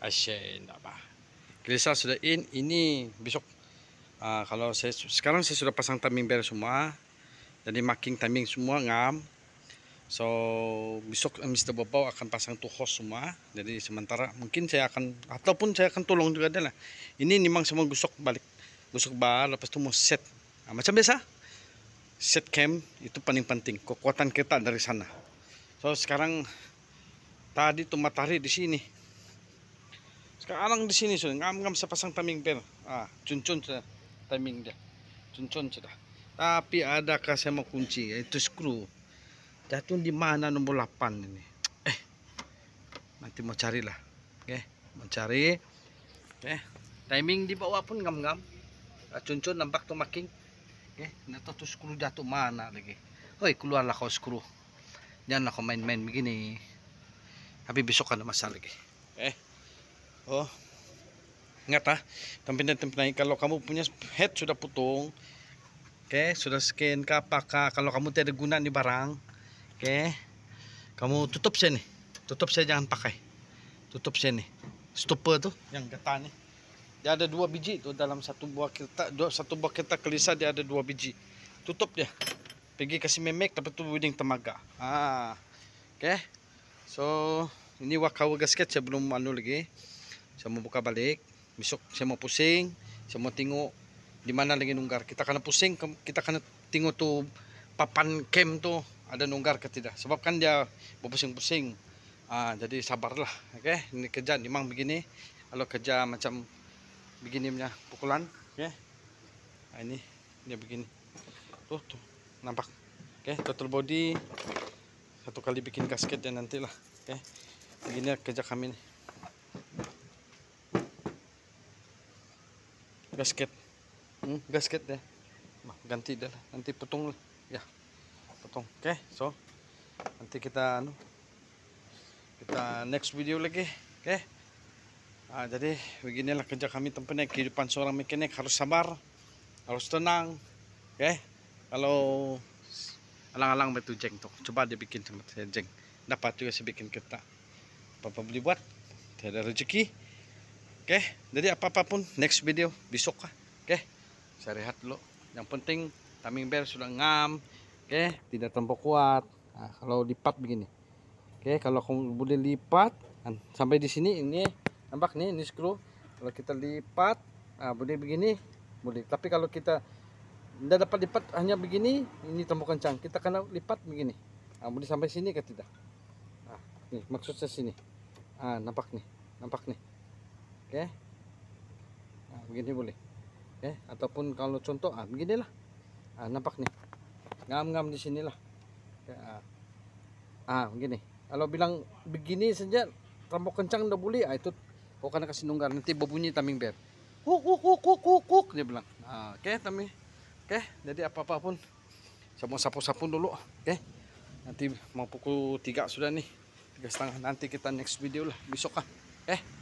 Asyik tak apa. Gelisah sudah in. Ini besok uh, kalau saya sekarang saya sudah pasang timing bell semua. Jadi marking timing semua ngam. So besok Mr. Bobo akan pasang tuh host semua. Jadi sementara mungkin saya akan ataupun saya akan tolong juga dia lah. Ini memang semua gusok balik. Gusok bar lepas itu mau set. Nah, macam biasa. Set cam itu paling penting. Kekuatan kita dari sana. So sekarang tadi tuh matahari di sini sekarang di sini sudah ngam-ngam sepasang taming per. Ah, cuncun sudah taming dia. Cuncun sudah. Tapi adakah saya mau kunci yaitu screw. Jatuh di mana nomor 8 ini? Eh. Nanti mau carilah. Oke, okay. mau cari. Oke. Okay. Timing di bawah pun ngam-ngam. Ah, cuncun nampak tuh making. Oke, okay. nah tuh screw jatuh mana lagi. Oi, keluarlah kau screw. Janganlah kau main-main begini. Tapi besok ada masalah lagi. Eh. Oh. Ingat ah. Tempin dan tempin naik. Kalau kamu punya head sudah putung. Okay. Sudah scan ke apakah. Kalau kamu tidak guna ni barang. Okay. Kamu tutup sini, Tutup saja jangan pakai. Tutup sini. Stopper tu. Yang getah ni. Dia ada dua biji tu dalam satu buah kertas, Dua, satu buah kertas kelisa dia ada dua biji. Tutup dia. Pergi kasih memek tapi tu winding temaga. Ah. Okay. So ini wakawa gasket saya belum anu lagi. saya mau buka balik besok saya mau pusing saya mau tengok di mana lagi nunggar kita kena pusing kita kena tengok tu papan camp tu ada nunggar ke tidak sebab kan dia berpusing-pusing ah, jadi sabarlah okay? ini kerja memang begini kalau kerja macam begini punya pukulan okay? nah, ini dia begini tuh, tuh nampak okay? total body satu kali bikin gasket ya nantilah okay? begini kerja kami nih gasket hmm, gasket ya nah, ganti dah lah. nanti potong ya potong oke okay, so nanti kita anu kita next video lagi oke okay? nah, jadi beginilah kerja kami tempatnya kehidupan seorang mekanik harus sabar harus tenang oke okay? kalau alang-alang betul jeng tuh coba dia bikin sama jeng dapat juga saya bikin kita papa beli buat tidak ada rezeki Oke, okay, jadi apa-apapun next video besok kah? Oke, okay, saya rehat dulu. Yang penting taming bel sudah ngam. Oke, okay, tidak tempo kuat. Nah, kalau lipat begini. Oke, kalau kamu boleh lipat sampai di sini ini nampak nih ini screw. Kalau kita lipat nah, boleh begini, boleh. Tapi kalau kita tidak dapat lipat hanya begini, ini tempo kencang. Kita kena lipat begini. Nah, boleh sampai sini ke tidak? Nah, nih maksudnya sini. Ah, nampak nih. Nampak nih oke okay. nah, begini boleh oke okay. ataupun kalau contoh ah beginilah ah nampak nih ngam-ngam di sinilah okay, ah. ah. begini kalau bilang begini saja tembok kencang udah boleh ah itu kau karena kasih nunggar nanti berbunyi taming bear, kuk kuk kuk kuk kuk kuk dia bilang nah, oke okay, oke okay, jadi apa apa pun sapu-sapu dulu oke okay. nanti mau pukul 3 sudah nih tiga setengah nanti kita next video lah besok kan eh